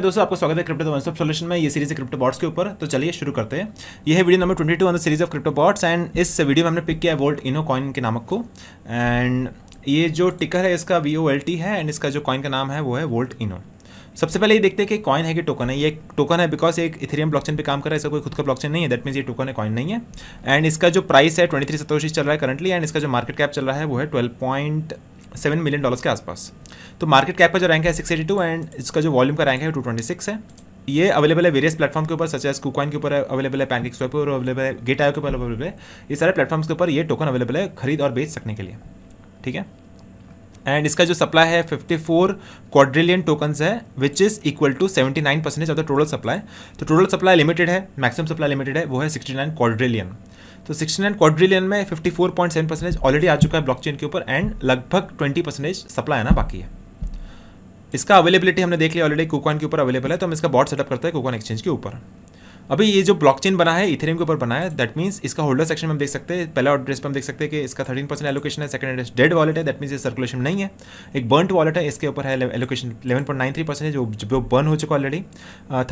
दोस्तों आपका स्वागत है क्रिप्टो वन स्टॉप सोल्यूशन में ये सीरीज है क्रिप्टो बॉट्स के ऊपर तो चलिए शुरू करते हैं यह है video number twenty two on series of crypto bots and इस वीडियो में हमने पिक किया है वोल्ट इनो कॉइन के नामक को एंड ये जो टिकर है इसका वी ओ एल टी है एंड इसका जो कॉइन का नाम है वो है वोल्ट इनो सबसे पहले ये देखते हैं कि कॉइन है कि टोकन है ये एक टोकन है बिकॉज एक इथेरियम ब्लॉकचेन पे काम कर रहा है इसका कोई खुद का ब्लॉकचेन नहीं है दैट मीन्स ये टोकन है कॉइन नहीं है एंड इसका जो प्राइस है ट्वेंटी थ्री सतोशी चल रहा है करंटली एंड इसका जो मार्केट कैप चल रहा है वो है twelve point seven million dollars के आसपास तो मार्केट कैप का जो रैंक है सिक्स एटी टू एंड इसका जो वॉल्यूम का रैंक है टू ट्वेंटी सिक्स है ये अवेलेबल है वेरियस प्लेटफॉर्म के ऊपर सच एस कुकॉइन के ऊपर अवेलेबल है पैनिक स्वैप और अवेलेबल है गेट आयो के ऊपर अवेलेबल है ये सारे प्लेटफॉर्म्स के ऊपर ये टोकन अवेलेबल है खरीद और बेच सकने के लिए ठीक है एंड इसका जो सप्लाई है 54 फोर क्वाड्रिलियन टोकन्स है which is equal to 79 percentage of the total supply तो टोटल सप्लाई लिमिटेड है मैक्सिमम सप्लाई लिमिटेड है वो है 69 क्वाड्रिलियन तो सिक्सटी नाइन क्वाड्रिलियन में fifty four point seven percentage already आ चुका है ब्लॉकचेन के ऊपर एंड लगभग ट्वेंटी परसेंटेज सप्लाई आना बाकी है इसका अवेलेबिलिटी हमने देख लिया ऑलरेडी कोकॉन के ऊपर अवेलेबल है तो हम इसका बॉट सेटअप करते हैं कोकॉन एक्सचेंज के ऊपर अभी ये जो ब्लॉकचेन बना है इथेरियम के ऊपर बना है दैट मीन्स इसका होल्डर सेक्शन में हम देख सकते हैं पहला एड्रेस पर हम देख सकते हैं कि इसका थर्टीन परसेंट एलोकेशन है सेकंड एड्रेस डेड वॉलेट है दैट मीस ये सर्कुलेशन नहीं है एक बर्नड वॉलेट है इसके ऊपर है allocation eleven point nine three percent है जो बर्न हो चुका ऑलरेडी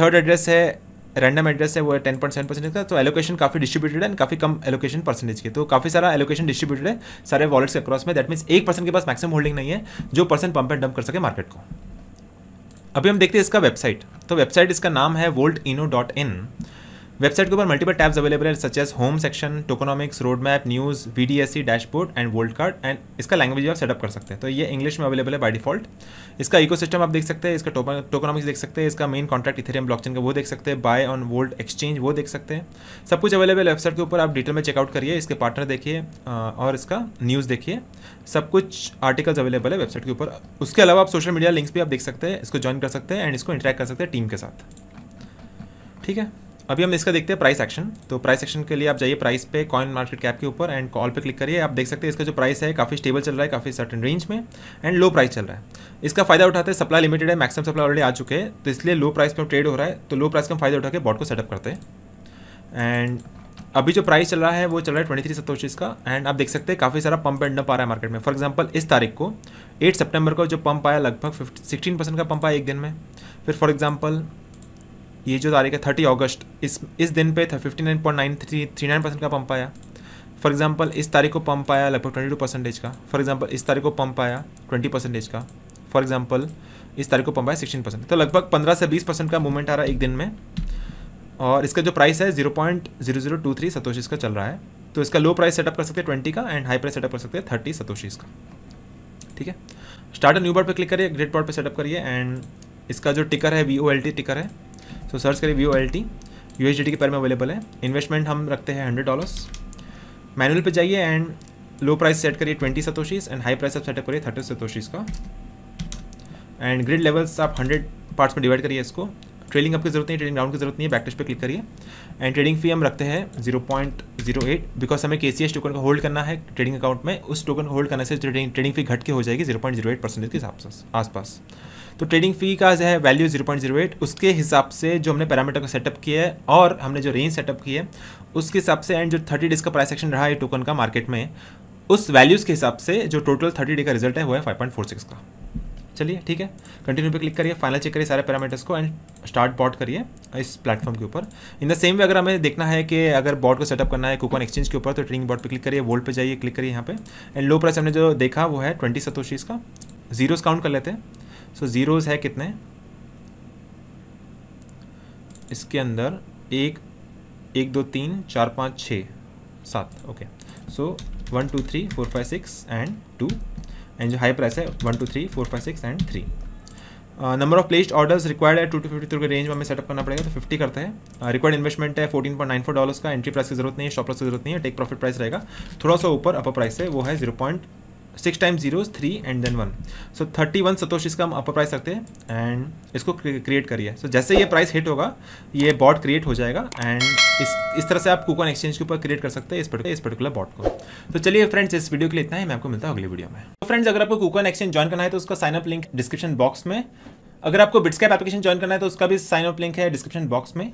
थर्ड एड्रेस है रैंडम एड्रेस है वो है टेन पॉइंट सेवन परसेंटेज का तो एलोकेशन काफ़ी डिस्ट्रीब्यूटेड है एंड काफ़ी कम एलोकेशन परसेंटेज के तो काफ़ी सारा एलोकेशन डिस्ट्रीब्यूटेड है सारे वॉलेट्स के अक्रॉस में दैट मीन्स एक पर्सन के पास मैक्सिमम होल्डिंग नहीं है जो पर्सन पंप एंड डंप कर सके मार्केट को अभी हम देखते हैं इसका वेबसाइट तो वेबसाइट इसका नाम है volt inu dot in website के ऊपर मल्टीपल टैब्स अवेलेबल है such as home section tokenomics road map news V D S C dashboard and world card and इसका लैंग्वेज आप सेटअप कर सकते हैं तो ये इंग्लिश में अवेलेबल है बाय डिफॉल्ट इसका इको सिस्टम आप देख सकते हैं इसका टोकोनॉमिक्स देख सकते हैं इसका मेन कॉन्ट्रैक्ट इथेरियम ब्लॉकचेन का वो देख सकते हैं बाय ऑन वर्ल्ड एक्सचेंज वो देख सकते हैं सब कुछ अवेलेबल वेबसाइट के ऊपर आप डिटेल में चेकआउट करिए इसके पार्टनर देखिए और इसका न्यूज़ देखिए सब कुछ आर्टिकल्स अवेलेबल है वेबसाइट के ऊपर उसके अलावा आप सोशल मीडिया लिंक्स भी आप देख सकते हैं इसको ज्वाइन कर सकते हैं एंड इसको इंटरेक्ट कर सकते हैं टीम के साथ ठीक है अभी हम इसका देखते हैं प्राइस एक्शन तो प्राइस एक्शन के लिए आप जाइए प्राइस पे कॉइन मार्केट कैप के ऊपर एंड कॉल पे क्लिक करिए आप देख सकते हैं इसका जो प्राइस है काफ़ी स्टेबल चल रहा है काफ़ी सर्टन रेंज में एंड लो प्राइस चल रहा है इसका फायदा उठाते हैं सप्लाई लिमिटेड है मैक्सिमम सप्लाई ऑलरेडी आ चुके हैं तो इसलिए लो प्राइस पर ट्रेड हो रहा है तो लो प्राइस का फायदा उठा के बॉड को सेटअप करते हैं एंड अभी जो प्राइस चल रहा है वो चल रहा है ट्वेंटी थ्री सतोशीज का एंड आप देख सकते हैं काफ़ी सारा पंप एंड डंप आ रहा है मार्केट में फॉर एग्जांपल इस तारीख को 8 सितंबर को जो पंप आया लगभग फिफ्टी सिक्सटीन परसेंट का पंप आया एक दिन में फिर फॉर एग्जांपल ये जो तारीख है थर्टी अगस्त इस इस दिन पे fifty nine point nine three three nine percent का पंप आया फॉर एग्जाम्पल इस तारीख को पंप आया लगभग ट्वेंटी टू परसेंटेज का फॉर एग्जाम्पल इस तारीख को पंप आया ट्वेंटी परसेंटेज का फॉर एग्जाम्पल इस तारीख को पंप आया सिक्सटीन परसेंट तो लगभग पंद्रह से बीस परसेंट का मूवमेंट आ रहा है एक दिन में और इसका जो प्राइस है zero point zero zero two three satoshis का चल रहा है तो इसका लो प्राइस सेटअप कर सकते हैं ट्वेंटी का एंड हाई प्राइस सेटअप कर सकते हैं थर्टी सतोशीस का ठीक है स्टार्ट न्यू बॉर्ड पर क्लिक करिए ग्रेट बॉर्ड पर सेटअप करिए एंड इसका जो टिकर है वी ओ एल टी टिकर है तो सर्च करें view L T U H D T के पैर में अवेलेबल है इन्वेस्टमेंट हम रखते हैं हंड्रेड डॉलर्स मैनुअल पे जाइए एंड लो प्राइस सेट करिए twenty satoshis and high price आप सेटअप करिए थर्टी सतोशीज का एंड ग्रिड लेवल्स आप हंड्रेड पार्ट्स में डिवाइड करिए इसको ट्रेडिंग अप की जरूरत नहीं ट्रेडिंग डाउन की जरूरत नहीं है बैक टेस्ट पे क्लिक करिए एंड ट्रेडिंग फी हम रखते हैं zero point zero eight because हमें के सी एस टोकन को होल्ड करना है ट्रेडिंग अकाउंट में उस टोकन को होल्ड करने से ट्रेडिंग ट्रेडिंग फी घट के हो जाएगी zero point zero eight percentage के हिसाब से आसपास तो ट्रेडिंग फी का जो है value zero point zero eight उसके हिसाब से जो हमने पैरामीटर को सेटअप किया है और हमने जो रेंज सेटअप की है उसके हिसाब से एंड जो थर्टी डेज का प्राइस एक्शन रहा है टोकन का मार्केट में उस वैल्यूज़ के हिसाब से जो टोटल थर्टी डे का रिजल्ट है वो है फाइव पॉइंट फोर सिक्स का चलिए ठीक है कंटिन्यू पे क्लिक करिए फाइनल चेक करिए सारे पैरामीटर्स को एंड स्टार्ट बॉट करिए इस प्लेटफॉर्म के ऊपर इन द सेम वे अगर हमें देखना है कि अगर बॉट को सेटअप करना है कूपन एक्सचेंज के ऊपर तो ट्रेडिंग बॉट पे क्लिक करिए वोल्ट पे जाइए क्लिक करिए यहाँ पे एंड लो प्राइस हमने जो देखा वो है ट्वेंटी सतोशीस का जीरोस काउंट कर लेते हैं सो so, ज़ीरोज़ है कितने इसके अंदर एक एक दो तीन चार पाँच छ सात okay so one two three four five six and two and जो हाई प्राइस है one two three four five six and three number of placed orders required है टू टू फिफ्टी थ्री के रेंज में हमें setup करना पड़ेगा तो fifty करते uh, है रिक्वायर्ड इन्वेस्टमेंट है fourteen point nine four dollars का एंट्री प्राइस की जरूरत नहीं है शॉप प्राइस की जरूरत नहीं है टेक प्रॉफिट प्राइस रहेगा थोड़ा सा ऊपर अपर प्राइस है वो है zero point six time zero three and then one so thirty one satoshi का हम अपर प्राइस रखते हैं एंड इसको क्रिएट करिए सो so, जैसे ये प्राइस हिट होगा ये बॉट क्रिएट हो जाएगा एंड इस इस तरह से आप कूपन एक्सचेंज के ऊपर क्रिएट कर सकते हैं इस पर्टिकुलर इस पर्टिकुलर बॉट को तो चलिए फ्रेंड्स इस वीडियो के लिए इतना ही मैं आपको मिलता हूँ अगली वीडियो में तो फ्रेंड्स अगर आपको कूपन एक्सचेंज ज्वाइन करना है तो उसका साइनअप लिंक डिस्क्रिप्शन बॉक्स में अगर आपको बिट्सकैप एप्लीकेशन ज्वाइन करना है तो उसका भी साइनअप लिंक है डिस्क्रिप्शन बॉक्स में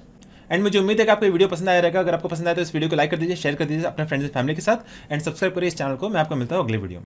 एंड मुझे उम्मीद है कि आपको वीडियो पसंद आया रहेगा अगर आपको पसंद आया तो इस वीडियो को लाइक कर दीजिए शेयर कर दीजिए अपने फ्रेंड्स एंड फैमिली के साथ एंड सब्सक्राइब करिए इस चैनल को मैं आपको मिलता हूँ अगले वीडियो में